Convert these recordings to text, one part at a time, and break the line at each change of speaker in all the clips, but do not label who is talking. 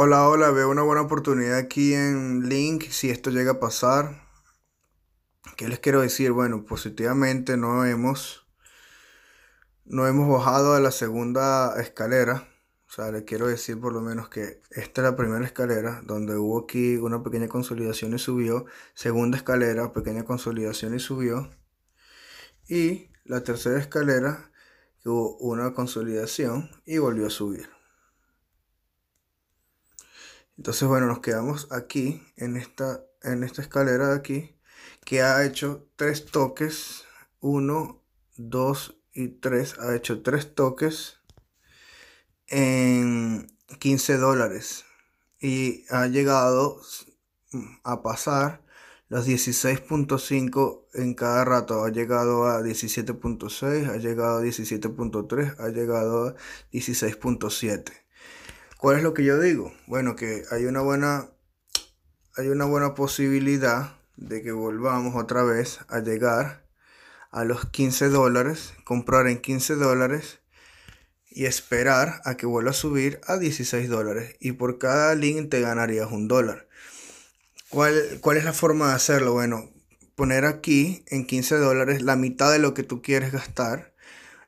Hola, hola, veo una buena oportunidad aquí en Link si esto llega a pasar. ¿Qué les quiero decir? Bueno, positivamente no hemos no hemos bajado a la segunda escalera. O sea, les quiero decir por lo menos que esta es la primera escalera donde hubo aquí una pequeña consolidación y subió, segunda escalera, pequeña consolidación y subió y la tercera escalera hubo una consolidación y volvió a subir. Entonces, bueno, nos quedamos aquí, en esta, en esta escalera de aquí, que ha hecho tres toques. Uno, dos y tres. Ha hecho tres toques en 15 dólares. Y ha llegado a pasar los 16.5 en cada rato. Ha llegado a 17.6, ha llegado a 17.3, ha llegado a 16.7. ¿Cuál es lo que yo digo? Bueno, que hay una buena, hay una buena posibilidad de que volvamos otra vez a llegar a los 15 dólares, comprar en 15 dólares y esperar a que vuelva a subir a 16 dólares. Y por cada link te ganarías un dólar. ¿Cuál, ¿Cuál es la forma de hacerlo? Bueno, poner aquí en 15 dólares la mitad de lo que tú quieres gastar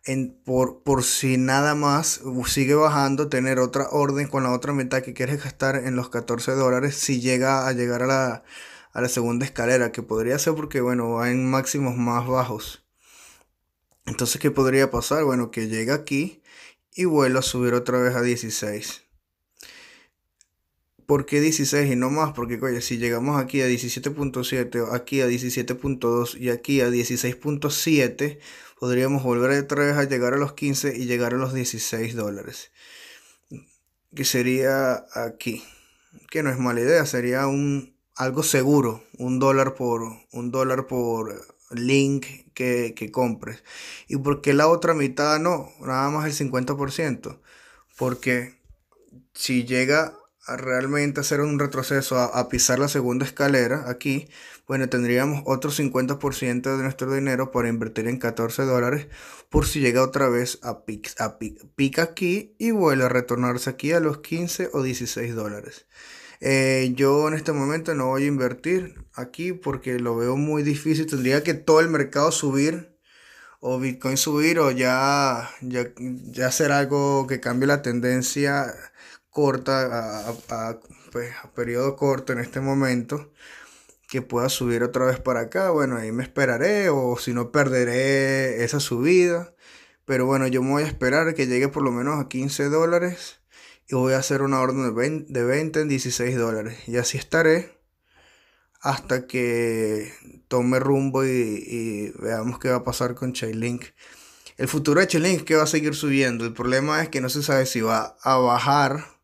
en, por, por si nada más sigue bajando, tener otra orden con la otra mitad que quieres gastar en los 14 dólares si llega a llegar a la, a la segunda escalera, que podría ser porque, bueno, va en máximos más bajos. Entonces, ¿qué podría pasar? Bueno, que llega aquí y vuelva a subir otra vez a 16. ¿Por qué 16 y no más? Porque, coño, si llegamos aquí a 17.7, aquí a 17.2 y aquí a 16.7, podríamos volver otra vez a llegar a los 15 y llegar a los 16 dólares. Que sería aquí. Que no es mala idea, sería un, algo seguro. Un dólar por, un dólar por link que, que compres. ¿Y porque la otra mitad no? Nada más el 50%. Porque si llega realmente hacer un retroceso a, pisar la segunda escalera aquí, bueno, tendríamos otro 50% de nuestro dinero para invertir en 14 dólares por si llega otra vez a, pic, a pica aquí y vuelve a retornarse aquí a los 15 o 16 dólares. Eh, yo en este momento no voy a invertir aquí porque lo veo muy difícil. Tendría que todo el mercado subir o Bitcoin subir o ya, ya, ya hacer algo que cambie la tendencia corta, pues, a, periodo corto en este momento, que pueda subir otra vez para acá, bueno, ahí me esperaré o si no perderé esa subida. Pero bueno, yo me voy a esperar que llegue por lo menos a 15 dólares y voy a hacer una orden de 20, de en 16 dólares. Y así estaré hasta que tome rumbo y, y veamos qué va a pasar con Chainlink. El futuro de Chainlink es que va a seguir subiendo. El problema es que no se sabe si va a bajar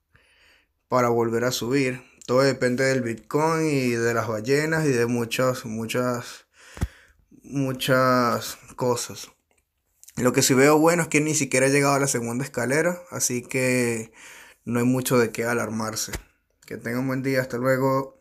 para volver a subir. Todo depende del Bitcoin y de las ballenas y de muchas, muchas, muchas cosas. Lo que sí veo bueno es que ni siquiera he llegado a la segunda escalera, así que no hay mucho de qué alarmarse. Que tengan un buen día, hasta luego.